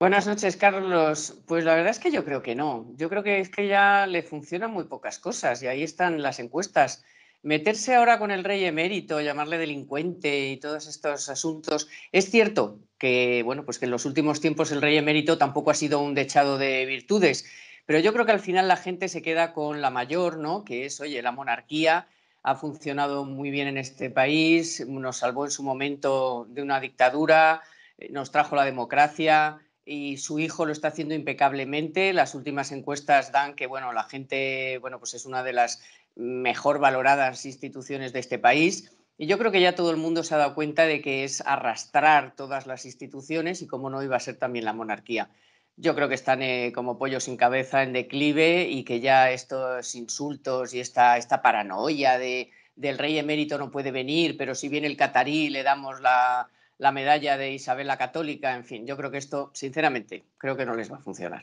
Buenas noches, Carlos. Pues la verdad es que yo creo que no. Yo creo que es que ya le funcionan muy pocas cosas y ahí están las encuestas. Meterse ahora con el rey emérito, llamarle delincuente y todos estos asuntos. Es cierto que, bueno, pues que en los últimos tiempos el rey emérito tampoco ha sido un dechado de virtudes, pero yo creo que al final la gente se queda con la mayor, ¿no? Que es, oye, la monarquía ha funcionado muy bien en este país, nos salvó en su momento de una dictadura, eh, nos trajo la democracia, y su hijo lo está haciendo impecablemente. Las últimas encuestas dan que bueno, la gente bueno, pues es una de las mejor valoradas instituciones de este país. Y yo creo que ya todo el mundo se ha dado cuenta de que es arrastrar todas las instituciones y cómo no iba a ser también la monarquía. Yo creo que están eh, como pollo sin cabeza en declive y que ya estos insultos y esta, esta paranoia de, del rey emérito no puede venir, pero si viene el catarí le damos la, la medalla de Isabel la Católica, en fin, yo creo que esto, sinceramente, creo que no les va a funcionar.